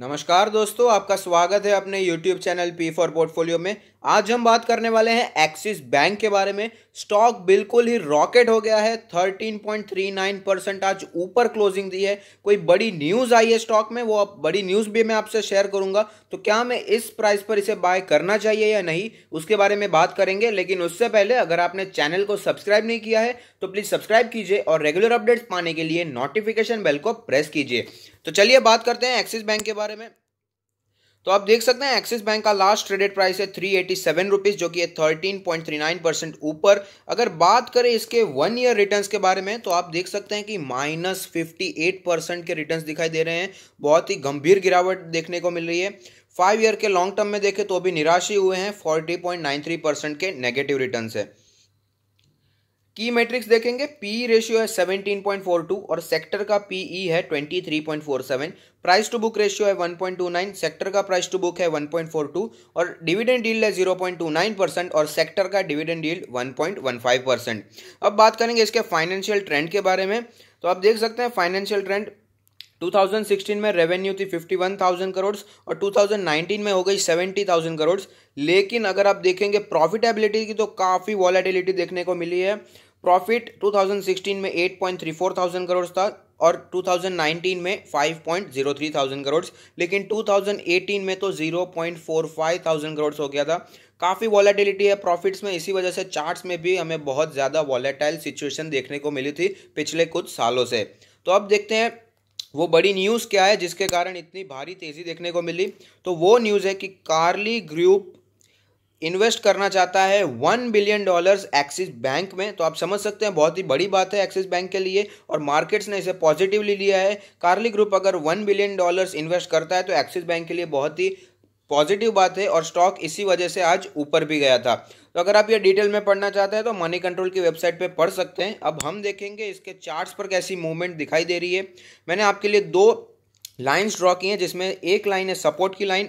नमस्कार दोस्तों आपका स्वागत है अपने YouTube चैनल P4 पोर्टफोलियो में आज हम बात करने वाले हैं एक्सिस बैंक के बारे में स्टॉक बिल्कुल ही रॉकेट हो गया है 13.39 परसेंट आज ऊपर क्लोजिंग दी है कोई बड़ी न्यूज़ आई है स्टॉक में वो बड़ी न्यूज़ भी मैं आपसे शेयर करूंगा तो क्या मैं इस प्राइस पर इसे बाय करना चाहिए या नहीं उसके बारे में बात करेंगे लेकिन उससे पहले अगर आपने चैनल को सब्सक्राइब नहीं किया है तो प्लीज़ सब्सक्राइब कीजिए और रेगुलर अपडेट्स पाने के लिए नोटिफिकेशन बेल को प्रेस कीजिए तो चलिए बात करते हैं एक्सिस बैंक के बारे में तो आप देख सकते हैं एक्सिस बैंक का लास्ट ट्रेडेड प्राइस है थ्री एटी सेवन रुपीज़ जो कि है thirteen point three nine percent ऊपर अगर बात करें इसके वन ईयर रिटर्न्स के बारे में तो आप देख सकते हैं कि माइनस फिफ्टी एट परसेंट के रिटर्न्स दिखाई दे रहे हैं बहुत ही गंभीर गिरावट देखने को मिल रही है फाइव ईयर के लॉन्ग टर्म में देखें तो अभी निराश ही हुए हैं forty point nine three percent के नेगेटिव रिटर्न्स है की मैट्रिक्स देखेंगे पी रेशियो है 17.42 और सेक्टर का पीई e है 23.47 प्राइस टू बुक रेशियो है 1.29 सेक्टर का प्राइस टू बुक है 1.42 और डिविडेंड डील है 0.29 परसेंट और सेक्टर का डिविडेंड डील 1.15 परसेंट अब बात करेंगे इसके फाइनेंशियल ट्रेंड के बारे में तो आप देख सकते हैं फाइनेंशियल ट्रेंड 2016 में रेवेन्यू थी 51,000 करोड़ और 2019 में हो गई 70,000 करोड़ लेकिन अगर आप देखेंगे प्रॉफिटेबिलिटी की तो काफ़ी वॉलेटिलिटी देखने को मिली है प्रॉफिट 2016 में 8.34 थाउजेंड करोड़ था और 2019 में 5.03 थाउजेंड करोड़ लेकिन 2018 में तो 0.45 थाउजेंड करोड़ हो गया था काफ़ी वॉलेटिलिटी है प्रॉफिट्स में इसी वजह से चार्ट्स में भी हमें बहुत ज़्यादा वॉलेटाइल सिचुएशन देखने को मिली थी पिछले कुछ सालों से तो अब देखते हैं वो बड़ी न्यूज़ क्या है जिसके कारण इतनी भारी तेज़ी देखने को मिली तो वो न्यूज़ है कि कार्ली ग्रुप इन्वेस्ट करना चाहता है one billion dollars Axis bank में तो आप समझ सकते हैं बहुत ही बड़ी बात है एक्सिस बैंक के लिए और मार्केट्स ने इसे पॉजिटिवली लिया है कार्ली ग्रुप अगर वन बिलियन डॉलर्स इन्वेस्ट करता है तो एक्सिस बैंक के लिए बहुत ही पॉजिटिव बात है और स्टॉक इसी वजह से आज ऊपर भी गया था तो अगर आप ये डिटेल में पढ़ना चाहते हैं तो मनी कंट्रोल की वेबसाइट पे पढ़ सकते हैं अब हम देखेंगे इसके चार्ट्स पर कैसी मूवमेंट दिखाई दे रही है मैंने आपके लिए दो लाइन्स ड्रॉ की हैं जिसमें एक लाइन है सपोर्ट की लाइन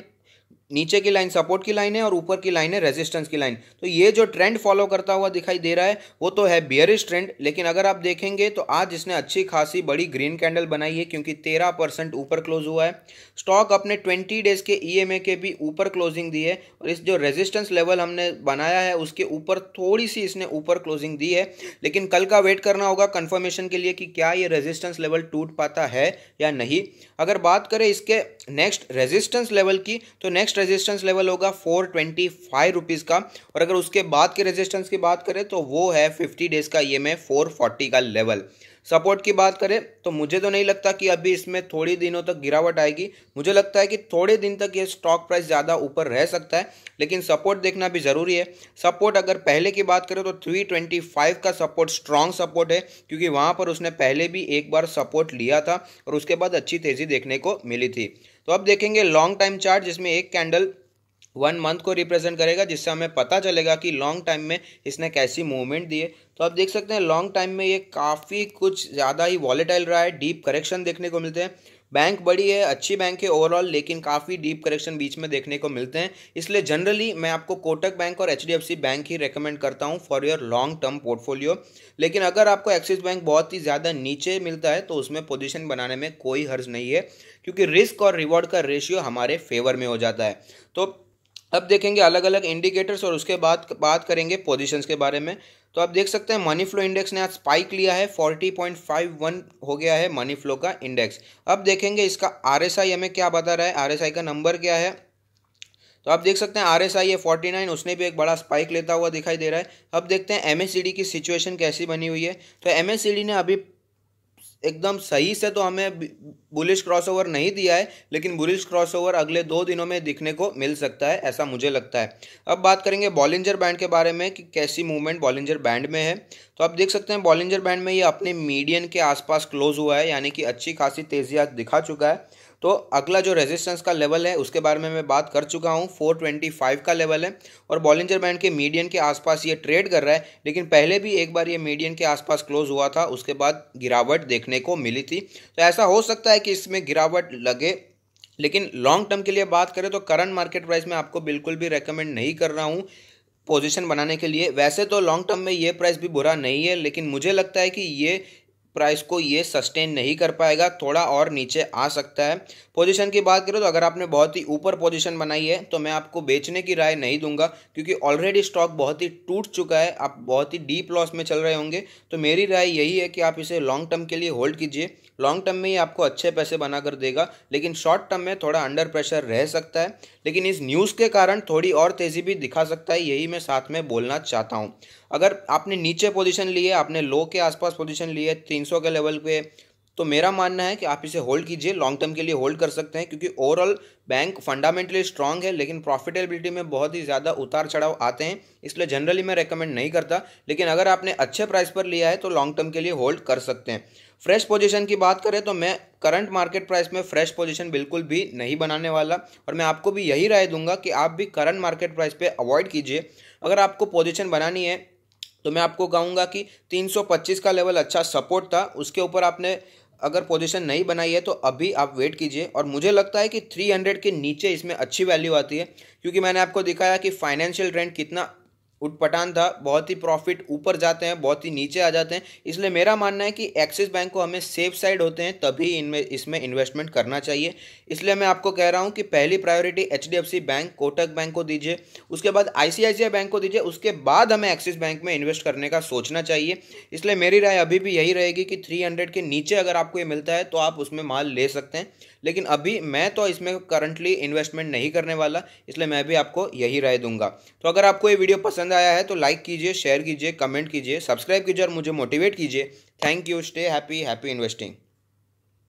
नीचे की लाइन सपोर्ट की लाइन है और ऊपर की लाइन है रेजिस्टेंस की लाइन तो ये जो ट्रेंड फॉलो करता हुआ दिखाई दे रहा है वो तो है बियरिश ट्रेंड लेकिन अगर आप देखेंगे तो आज इसने अच्छी खासी बड़ी ग्रीन कैंडल बनाई है क्योंकि तेरह परसेंट ऊपर क्लोज हुआ है स्टॉक अपने ट्वेंटी डेज के ई e के भी ऊपर क्लोजिंग दी है और इस जो रेजिस्टेंस लेवल हमने बनाया है उसके ऊपर थोड़ी सी इसने ऊपर क्लोजिंग दी है लेकिन कल का वेट करना होगा कन्फर्मेशन के लिए कि क्या ये रेजिस्टेंस लेवल टूट पाता है या नहीं अगर बात करें इसके नेक्स्ट रेजिस्टेंस लेवल की तो नेक्स्ट रेजिस्टेंस लेवल होगा फोर ट्वेंटी फाइव रुपीज़ का और अगर उसके बाद के रेजिस्टेंस की बात करें तो वो है फिफ्टी डेज़ का ई एम फोर फोर्टी का लेवल सपोर्ट की बात करें तो मुझे तो नहीं लगता कि अभी इसमें थोड़ी दिनों तक गिरावट आएगी मुझे लगता है कि थोड़े दिन तक ये स्टॉक प्राइस ज़्यादा ऊपर रह सकता है लेकिन सपोर्ट देखना भी ज़रूरी है सपोर्ट अगर पहले की बात करें तो 325 का सपोर्ट स्ट्रांग सपोर्ट है क्योंकि वहाँ पर उसने पहले भी एक बार सपोर्ट लिया था और उसके बाद अच्छी तेज़ी देखने को मिली थी तो अब देखेंगे लॉन्ग टाइम चार्ट जिसमें एक कैंडल वन मंथ को रिप्रेजेंट करेगा जिससे हमें पता चलेगा कि लॉन्ग टाइम में इसने कैसी मूवमेंट दी है तो आप देख सकते हैं लॉन्ग टाइम में ये काफ़ी कुछ ज़्यादा ही वॉलेटाइल रहा है डीप करेक्शन देखने को मिलते हैं बैंक बड़ी है अच्छी बैंक है ओवरऑल लेकिन काफ़ी डीप करेक्शन बीच में देखने को मिलते हैं इसलिए जनरली मैं आपको कोटक बैंक और एच बैंक ही रेकमेंड करता हूँ for your long term portfolio लेकिन अगर आपको एक्सिस बैंक बहुत ही ज़्यादा नीचे मिलता है तो उसमें पोजिशन बनाने में कोई हर्ज नहीं है क्योंकि रिस्क और रिवॉर्ड का रेशियो हमारे फेवर में हो जाता है तो अब देखेंगे अलग अलग इंडिकेटर्स और उसके बाद बात करेंगे पोजीशंस के बारे में तो आप देख सकते हैं मनी फ्लो इंडेक्स ने आज स्पाइक लिया है 40.51 हो गया है मनी फ्लो का इंडेक्स अब देखेंगे इसका आरएसआई हमें क्या बता रहा है आरएसआई का नंबर क्या है तो आप देख सकते हैं आर एस आई है फोर्टी नाइन उसने भी एक बड़ा स्पाइक लेता हुआ दिखाई दे रहा है अब देखते हैं एम की सिचुएशन कैसी बनी हुई है तो एम एस ने अभी एकदम सही से तो हमें बुलिश क्रॉसओवर नहीं दिया है लेकिन बुलिश क्रॉसओवर अगले दो दिनों में दिखने को मिल सकता है ऐसा मुझे लगता है अब बात करेंगे बॉलिंजर बैंड के बारे में कि कैसी मूवमेंट बॉलिंजर बैंड में है तो आप देख सकते हैं बॉलिंजर बैंड में ये अपने मीडियन के आसपास क्लोज हुआ है यानी कि अच्छी खासी तेजी आज दिखा चुका है तो अगला जो रेजिस्टेंस का लेवल है उसके बारे में मैं बात कर चुका हूँ 425 का लेवल है और बॉलिंजर बैंड के मीडियन के आसपास ये ट्रेड कर रहा है लेकिन पहले भी एक बार ये मीडियन के आसपास क्लोज हुआ था उसके बाद गिरावट देखने को मिली थी तो ऐसा हो सकता है कि इसमें गिरावट लगे लेकिन लॉन्ग टर्म के लिए बात करें तो करंट मार्केट प्राइस में आपको बिल्कुल भी रेकमेंड नहीं कर रहा हूँ पोजीशन बनाने के लिए वैसे तो लॉन्ग टर्म में ये प्राइस भी बुरा नहीं है लेकिन मुझे लगता है कि ये प्राइस को ये सस्टेन नहीं कर पाएगा थोड़ा और नीचे आ सकता है पोजीशन की बात करें तो अगर आपने बहुत ही ऊपर पोजीशन बनाई है तो मैं आपको बेचने की राय नहीं दूंगा क्योंकि ऑलरेडी स्टॉक बहुत ही टूट चुका है आप बहुत ही डीप लॉस में चल रहे होंगे तो मेरी राय यही है कि आप इसे लॉन्ग टर्म के लिए होल्ड कीजिए लॉन्ग टर्म में ही आपको अच्छे पैसे बना कर देगा लेकिन शॉर्ट टर्म में थोड़ा अंडर प्रेशर रह सकता है लेकिन इस न्यूज़ के कारण थोड़ी और तेज़ी भी दिखा सकता है यही मैं साथ में बोलना चाहता हूँ अगर आपने नीचे पोजीशन ली है आपने लो के आसपास पोजीशन ली है सौ के लेवल पे तो मेरा मानना है कि आप इसे होल्ड कीजिए लॉन्ग टर्म के लिए होल्ड कर सकते हैं क्योंकि ओवरऑल बैंक फंडामेंटली स्ट्रांग है लेकिन प्रॉफिटेबिलिटी में बहुत ही ज़्यादा उतार चढ़ाव आते हैं इसलिए जनरली मैं रेकमेंड नहीं करता लेकिन अगर आपने अच्छे प्राइस पर लिया है तो लॉन्ग टर्म के लिए होल्ड कर सकते हैं फ्रेश पोजीशन की बात करें तो मैं करंट मार्केट प्राइस में फ्रेश पोजीशन बिल्कुल भी नहीं बनाने वाला और मैं आपको भी यही राय दूंगा कि आप भी करंट मार्केट प्राइस पे अवॉइड कीजिए अगर आपको पोजीशन बनानी है तो मैं आपको कहूँगा कि 325 का लेवल अच्छा सपोर्ट था उसके ऊपर आपने अगर पोजीशन नहीं बनाई है तो अभी आप वेट कीजिए और मुझे लगता है कि 300 के नीचे इसमें अच्छी वैल्यू आती है क्योंकि मैंने आपको दिखाया कि फाइनेंशियल ट्रेंड कितना उटपटान था बहुत ही प्रॉफिट ऊपर जाते हैं बहुत ही नीचे आ जाते हैं इसलिए मेरा मानना है कि एक्सिस बैंक को हमें सेफ साइड होते हैं तभी इनमें इसमें इन्वेस्टमेंट करना चाहिए इसलिए मैं आपको कह रहा हूँ कि पहली priority H bank Kotak bank को दीजिए उसके बाद आई बैंक को दीजिए उसके बाद हमें एक्सिस बैंक में इन्वेस्ट करने का सोचना चाहिए इसलिए मेरी राय अभी भी यही रहेगी कि थ्री के नीचे अगर आपको ये मिलता है तो आप उसमें माल ले सकते हैं लेकिन अभी मैं तो इसमें करंटली इन्वेस्टमेंट नहीं करने वाला इसलिए मैं भी आपको यही राय दूंगा तो अगर आपको ये वीडियो पसंद आया है तो लाइक कीजिए शेयर कीजिए कमेंट कीजिए सब्सक्राइब कीजिए और मुझे मोटिवेट कीजिए thank you stay happy happy investing